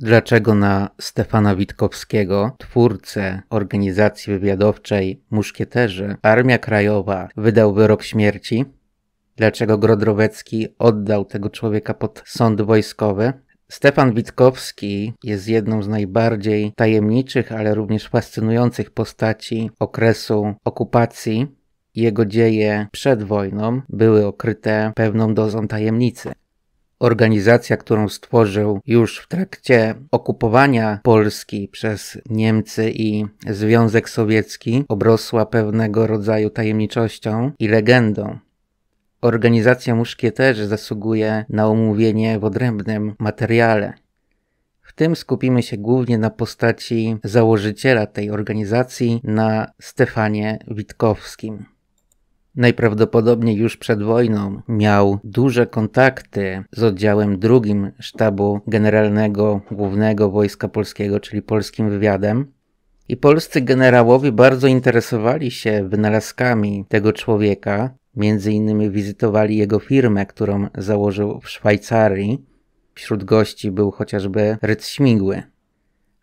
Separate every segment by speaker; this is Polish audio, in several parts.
Speaker 1: Dlaczego na Stefana Witkowskiego, twórcę organizacji wywiadowczej Muszkieterzy, Armia Krajowa wydał wyrok śmierci? Dlaczego Grodrowecki oddał tego człowieka pod sąd wojskowy? Stefan Witkowski jest jedną z najbardziej tajemniczych, ale również fascynujących postaci okresu okupacji. Jego dzieje przed wojną były okryte pewną dozą tajemnicy. Organizacja, którą stworzył już w trakcie okupowania Polski przez Niemcy i Związek Sowiecki, obrosła pewnego rodzaju tajemniczością i legendą. Organizacja muszkieterzy zasługuje na omówienie w odrębnym materiale. W tym skupimy się głównie na postaci założyciela tej organizacji, na Stefanie Witkowskim najprawdopodobniej już przed wojną miał duże kontakty z oddziałem drugim Sztabu Generalnego Głównego Wojska Polskiego, czyli polskim wywiadem. I polscy generałowie bardzo interesowali się wynalazkami tego człowieka. Między innymi wizytowali jego firmę, którą założył w Szwajcarii. Wśród gości był chociażby Rydz Śmigły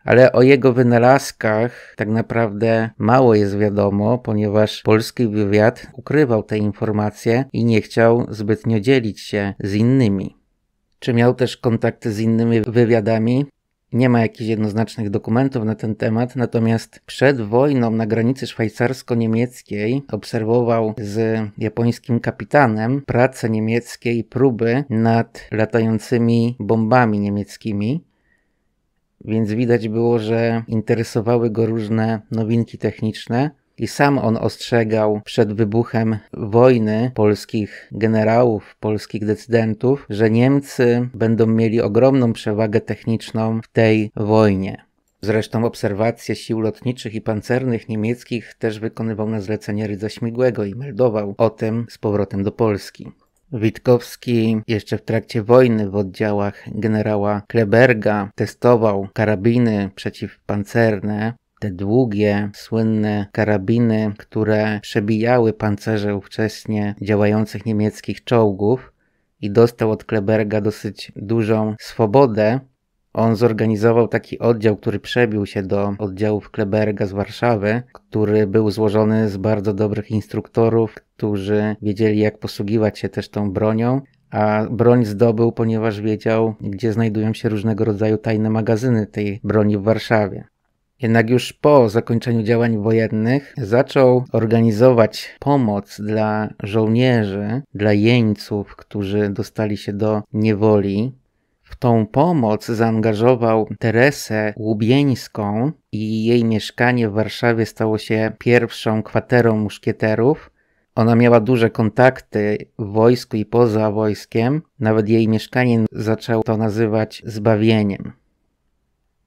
Speaker 1: ale o jego wynalazkach tak naprawdę mało jest wiadomo, ponieważ polski wywiad ukrywał te informacje i nie chciał zbytnio dzielić się z innymi. Czy miał też kontakty z innymi wywiadami? Nie ma jakichś jednoznacznych dokumentów na ten temat, natomiast przed wojną na granicy szwajcarsko-niemieckiej obserwował z japońskim kapitanem prace niemieckie i próby nad latającymi bombami niemieckimi więc widać było, że interesowały go różne nowinki techniczne. I sam on ostrzegał przed wybuchem wojny polskich generałów, polskich decydentów, że Niemcy będą mieli ogromną przewagę techniczną w tej wojnie. Zresztą obserwacje sił lotniczych i pancernych niemieckich też wykonywał na zlecenie Rydza Śmigłego i meldował o tym z powrotem do Polski. Witkowski jeszcze w trakcie wojny w oddziałach generała Kleberga testował karabiny przeciwpancerne, te długie, słynne karabiny, które przebijały pancerze ówcześnie działających niemieckich czołgów i dostał od Kleberga dosyć dużą swobodę on zorganizował taki oddział, który przebił się do oddziałów Kleberga z Warszawy, który był złożony z bardzo dobrych instruktorów, którzy wiedzieli jak posługiwać się też tą bronią. A broń zdobył, ponieważ wiedział, gdzie znajdują się różnego rodzaju tajne magazyny tej broni w Warszawie. Jednak już po zakończeniu działań wojennych zaczął organizować pomoc dla żołnierzy, dla jeńców, którzy dostali się do niewoli w tą pomoc zaangażował Teresę Łubieńską i jej mieszkanie w Warszawie stało się pierwszą kwaterą muszkieterów. Ona miała duże kontakty w wojsku i poza wojskiem. Nawet jej mieszkanie zaczęło to nazywać zbawieniem.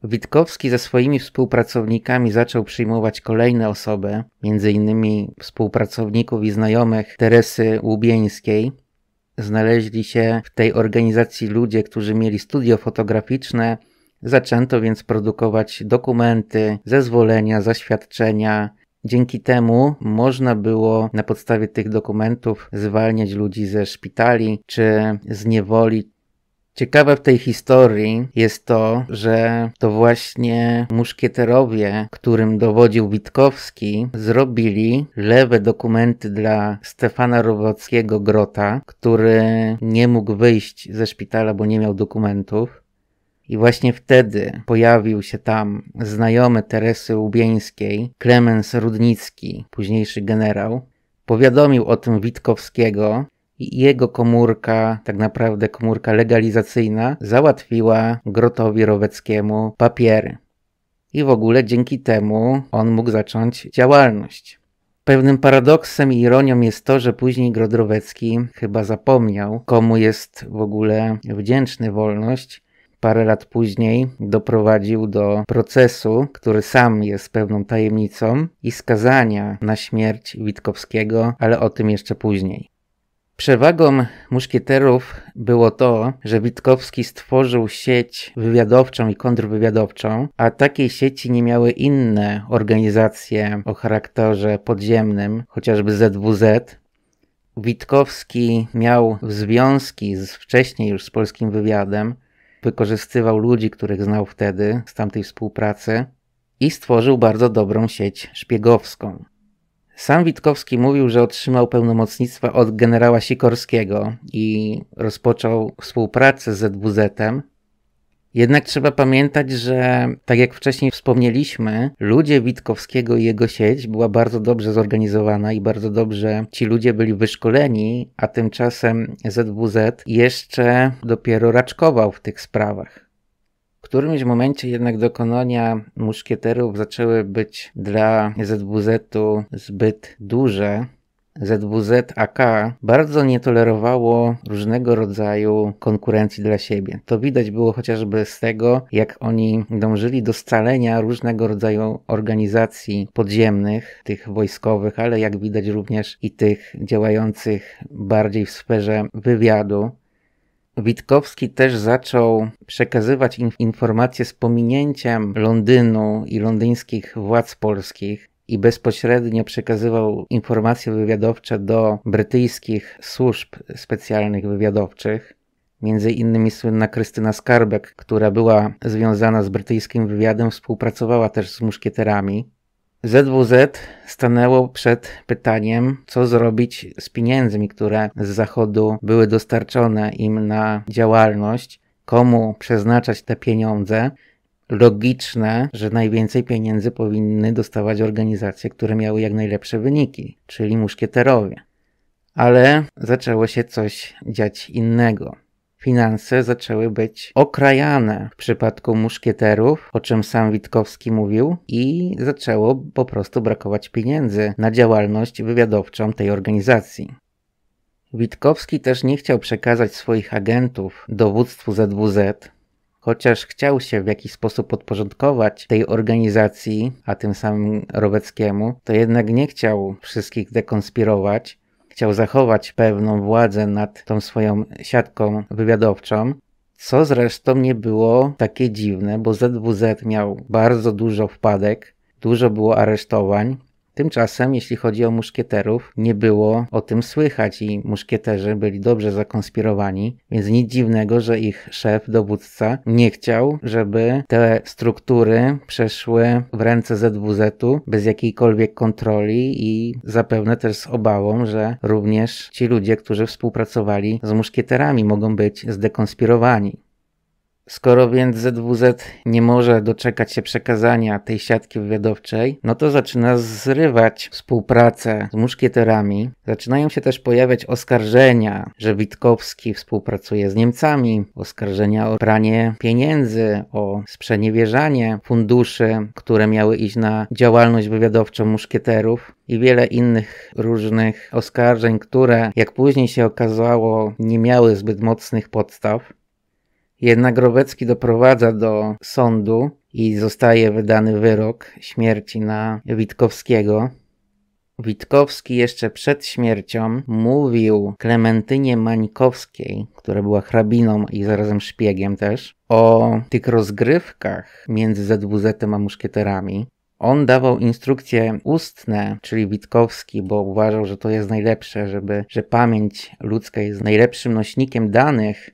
Speaker 1: Witkowski ze swoimi współpracownikami zaczął przyjmować kolejne osoby, m.in. współpracowników i znajomych Teresy Łubieńskiej, znaleźli się w tej organizacji ludzie, którzy mieli studio fotograficzne. Zaczęto więc produkować dokumenty, zezwolenia, zaświadczenia. Dzięki temu można było na podstawie tych dokumentów zwalniać ludzi ze szpitali czy z niewoli. Ciekawe w tej historii jest to, że to właśnie muszkieterowie, którym dowodził Witkowski, zrobili lewe dokumenty dla Stefana Rowackiego Grota, który nie mógł wyjść ze szpitala, bo nie miał dokumentów. I właśnie wtedy pojawił się tam znajomy Teresy Łubieńskiej, Klemens Rudnicki, późniejszy generał. Powiadomił o tym Witkowskiego, jego komórka, tak naprawdę komórka legalizacyjna, załatwiła Grotowi Roweckiemu papiery. I w ogóle dzięki temu on mógł zacząć działalność. Pewnym paradoksem i ironią jest to, że później Grodrowecki chyba zapomniał, komu jest w ogóle wdzięczny wolność. Parę lat później doprowadził do procesu, który sam jest pewną tajemnicą, i skazania na śmierć Witkowskiego, ale o tym jeszcze później. Przewagą muszkieterów było to, że Witkowski stworzył sieć wywiadowczą i kontrwywiadowczą, a takiej sieci nie miały inne organizacje o charakterze podziemnym, chociażby ZWZ. Witkowski miał związki z, wcześniej już z polskim wywiadem, wykorzystywał ludzi, których znał wtedy z tamtej współpracy i stworzył bardzo dobrą sieć szpiegowską. Sam Witkowski mówił, że otrzymał pełnomocnictwa od generała Sikorskiego i rozpoczął współpracę z ZWZ-em. Jednak trzeba pamiętać, że tak jak wcześniej wspomnieliśmy, ludzie Witkowskiego i jego sieć była bardzo dobrze zorganizowana i bardzo dobrze ci ludzie byli wyszkoleni, a tymczasem ZWZ jeszcze dopiero raczkował w tych sprawach. W którymś momencie jednak dokonania muszkieterów zaczęły być dla ZWZ-u zbyt duże, ZWZ-AK bardzo nie tolerowało różnego rodzaju konkurencji dla siebie. To widać było chociażby z tego, jak oni dążyli do scalenia różnego rodzaju organizacji podziemnych, tych wojskowych, ale jak widać również i tych działających bardziej w sferze wywiadu. Witkowski też zaczął przekazywać inf informacje z pominięciem Londynu i londyńskich władz polskich i bezpośrednio przekazywał informacje wywiadowcze do brytyjskich służb specjalnych wywiadowczych. Między innymi słynna Krystyna Skarbek, która była związana z brytyjskim wywiadem, współpracowała też z muszkieterami. ZWZ stanęło przed pytaniem, co zrobić z pieniędzmi, które z Zachodu były dostarczone im na działalność, komu przeznaczać te pieniądze. Logiczne, że najwięcej pieniędzy powinny dostawać organizacje, które miały jak najlepsze wyniki, czyli muszkieterowie. Ale zaczęło się coś dziać innego finanse zaczęły być okrajane w przypadku muszkieterów, o czym sam Witkowski mówił, i zaczęło po prostu brakować pieniędzy na działalność wywiadowczą tej organizacji. Witkowski też nie chciał przekazać swoich agentów dowództwu ZWZ, chociaż chciał się w jakiś sposób podporządkować tej organizacji, a tym samym Roweckiemu, to jednak nie chciał wszystkich dekonspirować, chciał zachować pewną władzę nad tą swoją siatką wywiadowczą, co zresztą nie było takie dziwne, bo ZWZ miał bardzo dużo wpadek, dużo było aresztowań, Tymczasem, jeśli chodzi o muszkieterów, nie było o tym słychać i muszkieterzy byli dobrze zakonspirowani, więc nic dziwnego, że ich szef, dowódca nie chciał, żeby te struktury przeszły w ręce ZWZ-u bez jakiejkolwiek kontroli i zapewne też z obawą, że również ci ludzie, którzy współpracowali z muszkieterami mogą być zdekonspirowani. Skoro więc ZWZ nie może doczekać się przekazania tej siatki wywiadowczej, no to zaczyna zrywać współpracę z muszkieterami. Zaczynają się też pojawiać oskarżenia, że Witkowski współpracuje z Niemcami, oskarżenia o pranie pieniędzy, o sprzeniewierzanie funduszy, które miały iść na działalność wywiadowczą muszkieterów i wiele innych różnych oskarżeń, które, jak później się okazało, nie miały zbyt mocnych podstaw. Jednak Grobecki doprowadza do sądu i zostaje wydany wyrok śmierci na Witkowskiego. Witkowski jeszcze przed śmiercią mówił Klementynie Mańkowskiej, która była hrabiną i zarazem szpiegiem też, o tych rozgrywkach między ZWZ a muszkieterami. On dawał instrukcje ustne, czyli Witkowski, bo uważał, że to jest najlepsze, żeby, że pamięć ludzka jest najlepszym nośnikiem danych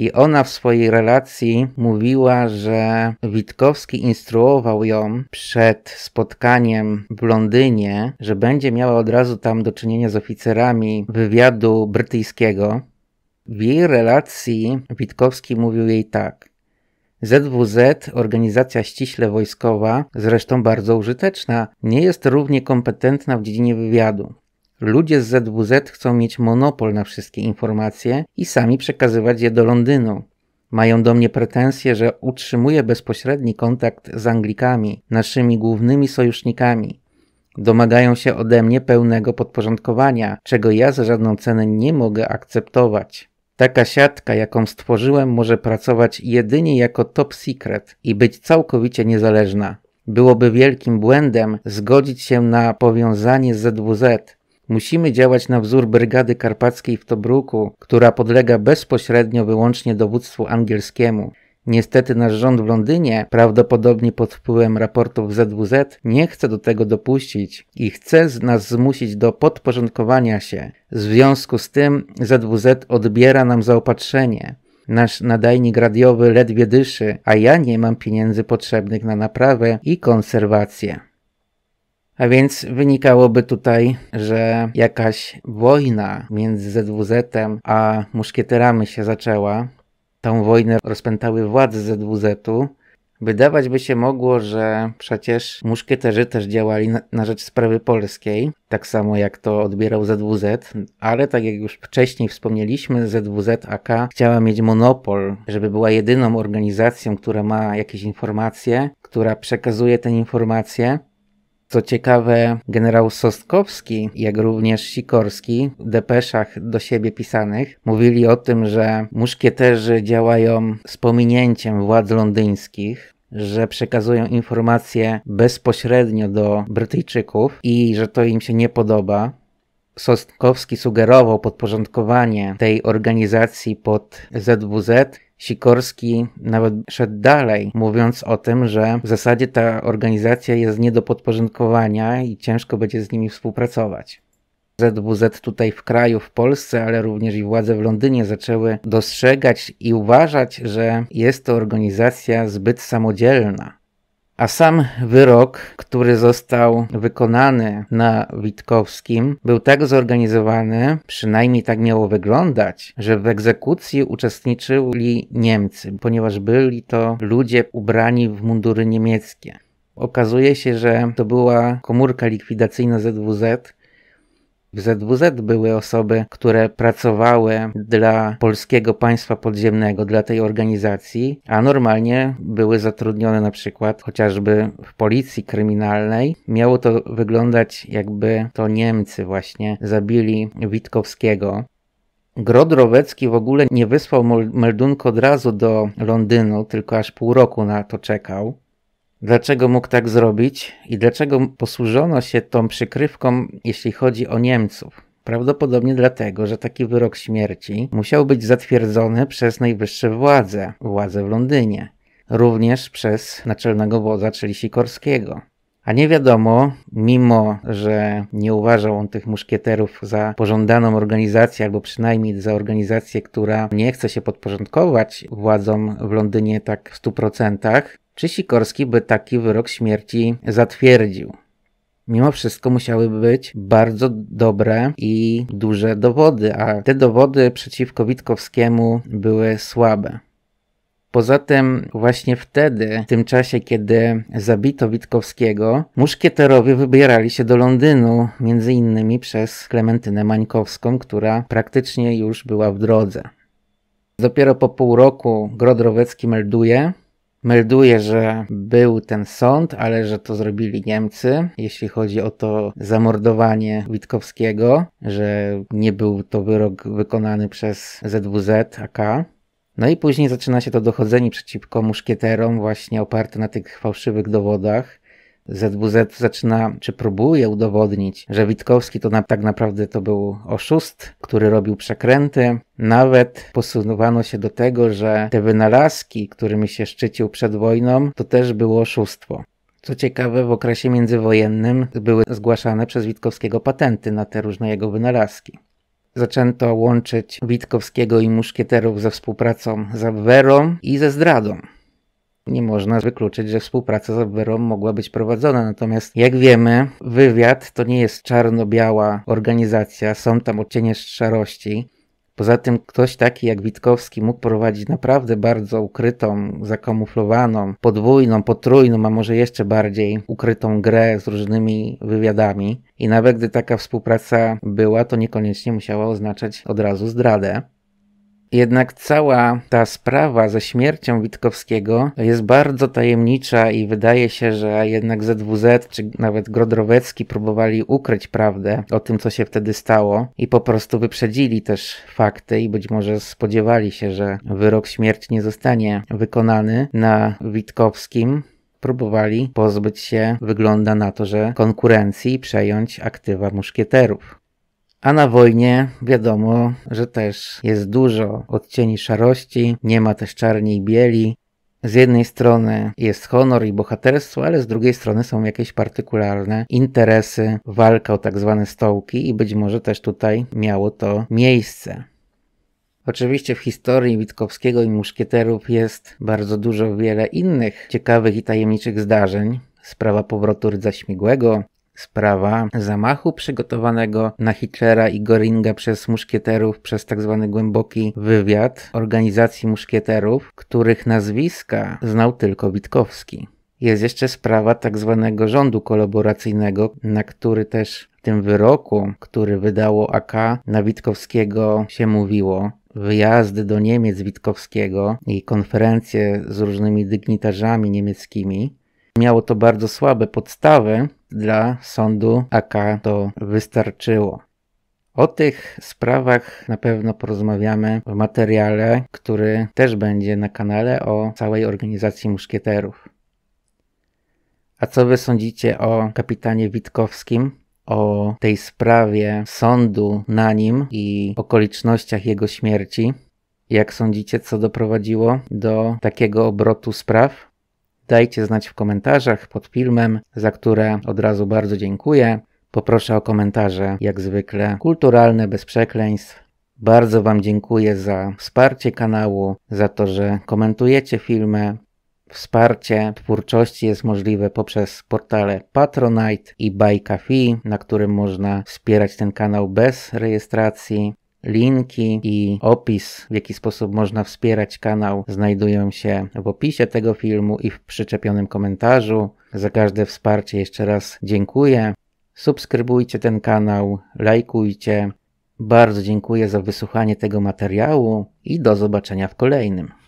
Speaker 1: i ona w swojej relacji mówiła, że Witkowski instruował ją przed spotkaniem w Londynie, że będzie miała od razu tam do czynienia z oficerami wywiadu brytyjskiego. W jej relacji Witkowski mówił jej tak. ZWZ, organizacja ściśle wojskowa, zresztą bardzo użyteczna, nie jest równie kompetentna w dziedzinie wywiadu. Ludzie z ZWZ chcą mieć monopol na wszystkie informacje i sami przekazywać je do Londynu. Mają do mnie pretensje, że utrzymuję bezpośredni kontakt z Anglikami, naszymi głównymi sojusznikami. Domagają się ode mnie pełnego podporządkowania, czego ja za żadną cenę nie mogę akceptować. Taka siatka, jaką stworzyłem, może pracować jedynie jako top secret i być całkowicie niezależna. Byłoby wielkim błędem zgodzić się na powiązanie z ZWZ, Musimy działać na wzór Brygady Karpackiej w Tobruku, która podlega bezpośrednio wyłącznie dowództwu angielskiemu. Niestety nasz rząd w Londynie, prawdopodobnie pod wpływem raportów ZWZ, nie chce do tego dopuścić i chce nas zmusić do podporządkowania się. W związku z tym ZWZ odbiera nam zaopatrzenie. Nasz nadajnik radiowy ledwie dyszy, a ja nie mam pieniędzy potrzebnych na naprawę i konserwację. A więc wynikałoby tutaj, że jakaś wojna między ZWZ a muszkieterami się zaczęła. Tą wojnę rozpętały władze ZWZ-u. Wydawać by się mogło, że przecież muszkieterzy też działali na, na rzecz sprawy polskiej, tak samo jak to odbierał ZWZ, ale tak jak już wcześniej wspomnieliśmy, ZWZ AK chciała mieć monopol, żeby była jedyną organizacją, która ma jakieś informacje, która przekazuje te informacje co ciekawe, generał Sostkowski, jak również Sikorski w depeszach do siebie pisanych mówili o tym, że muszkieterzy działają z pominięciem władz londyńskich, że przekazują informacje bezpośrednio do Brytyjczyków i że to im się nie podoba. Sostkowski sugerował podporządkowanie tej organizacji pod ZWZ, Sikorski nawet szedł dalej, mówiąc o tym, że w zasadzie ta organizacja jest nie do podporządkowania i ciężko będzie z nimi współpracować. ZWZ tutaj w kraju, w Polsce, ale również i władze w Londynie zaczęły dostrzegać i uważać, że jest to organizacja zbyt samodzielna, a sam wyrok, który został wykonany na Witkowskim, był tak zorganizowany, przynajmniej tak miało wyglądać, że w egzekucji uczestniczyli Niemcy, ponieważ byli to ludzie ubrani w mundury niemieckie. Okazuje się, że to była komórka likwidacyjna ZWZ, w ZWZ były osoby, które pracowały dla polskiego państwa podziemnego, dla tej organizacji, a normalnie były zatrudnione na przykład chociażby w policji kryminalnej. Miało to wyglądać jakby to Niemcy właśnie zabili Witkowskiego. Grod Rowecki w ogóle nie wysłał meldunku od razu do Londynu, tylko aż pół roku na to czekał dlaczego mógł tak zrobić i dlaczego posłużono się tą przykrywką, jeśli chodzi o Niemców. Prawdopodobnie dlatego, że taki wyrok śmierci musiał być zatwierdzony przez najwyższe władze, władze w Londynie, również przez naczelnego wodza, czyli Sikorskiego. A nie wiadomo, mimo że nie uważał on tych muszkieterów za pożądaną organizację, albo przynajmniej za organizację, która nie chce się podporządkować władzom w Londynie tak w procentach czy Sikorski by taki wyrok śmierci zatwierdził. Mimo wszystko musiały być bardzo dobre i duże dowody, a te dowody przeciwko Witkowskiemu były słabe. Poza tym właśnie wtedy, w tym czasie, kiedy zabito Witkowskiego, muszkieterowie wybierali się do Londynu, między innymi przez Klementynę Mańkowską, która praktycznie już była w drodze. Dopiero po pół roku Grodrowecki melduje, melduje, że był ten sąd, ale że to zrobili Niemcy, jeśli chodzi o to zamordowanie Witkowskiego, że nie był to wyrok wykonany przez ZWZ AK. No i później zaczyna się to dochodzenie przeciwko muszkieterom, właśnie oparte na tych fałszywych dowodach. ZWZ zaczyna, czy próbuje udowodnić, że Witkowski to na, tak naprawdę to był oszust, który robił przekręty. Nawet posunowano się do tego, że te wynalazki, którymi się szczycił przed wojną, to też było oszustwo. Co ciekawe, w okresie międzywojennym były zgłaszane przez Witkowskiego patenty na te różne jego wynalazki. Zaczęto łączyć Witkowskiego i muszkieterów ze współpracą z Abwerą i ze zdradą nie można wykluczyć, że współpraca z Abwerą mogła być prowadzona. Natomiast jak wiemy, wywiad to nie jest czarno-biała organizacja, są tam odcienie szarości. Poza tym ktoś taki jak Witkowski mógł prowadzić naprawdę bardzo ukrytą, zakamuflowaną, podwójną, potrójną, a może jeszcze bardziej ukrytą grę z różnymi wywiadami. I nawet gdy taka współpraca była, to niekoniecznie musiała oznaczać od razu zdradę. Jednak cała ta sprawa ze śmiercią Witkowskiego jest bardzo tajemnicza i wydaje się, że jednak ZWZ czy nawet Grodrowecki próbowali ukryć prawdę o tym, co się wtedy stało i po prostu wyprzedzili też fakty i być może spodziewali się, że wyrok śmierci nie zostanie wykonany na Witkowskim próbowali pozbyć się, wygląda na to, że konkurencji i przejąć aktywa muszkieterów. A na wojnie wiadomo, że też jest dużo odcieni szarości, nie ma też czarni i bieli. Z jednej strony jest honor i bohaterstwo, ale z drugiej strony są jakieś partykularne interesy, walka o tak zwane stołki i być może też tutaj miało to miejsce. Oczywiście w historii Witkowskiego i Muszkieterów jest bardzo dużo wiele innych ciekawych i tajemniczych zdarzeń. Sprawa powrotu Rydza Śmigłego, sprawa zamachu przygotowanego na Hitlera i Goringa przez muszkieterów przez tak zwany głęboki wywiad organizacji muszkieterów, których nazwiska znał tylko Witkowski. Jest jeszcze sprawa tak zwanego rządu kolaboracyjnego, na który też w tym wyroku, który wydało AK na Witkowskiego się mówiło, wyjazdy do Niemiec Witkowskiego i konferencje z różnymi dygnitarzami niemieckimi, miało to bardzo słabe podstawy, dla sądu AK to wystarczyło. O tych sprawach na pewno porozmawiamy w materiale, który też będzie na kanale o całej organizacji muszkieterów. A co wy sądzicie o kapitanie Witkowskim, o tej sprawie sądu na nim i okolicznościach jego śmierci? Jak sądzicie, co doprowadziło do takiego obrotu spraw? Dajcie znać w komentarzach pod filmem, za które od razu bardzo dziękuję. Poproszę o komentarze, jak zwykle, kulturalne, bez przekleństw. Bardzo Wam dziękuję za wsparcie kanału, za to, że komentujecie filmy. Wsparcie twórczości jest możliwe poprzez portale Patronite i Buy Coffee, na którym można wspierać ten kanał bez rejestracji. Linki i opis, w jaki sposób można wspierać kanał, znajdują się w opisie tego filmu i w przyczepionym komentarzu. Za każde wsparcie jeszcze raz dziękuję. Subskrybujcie ten kanał, lajkujcie. Bardzo dziękuję za wysłuchanie tego materiału i do zobaczenia w kolejnym.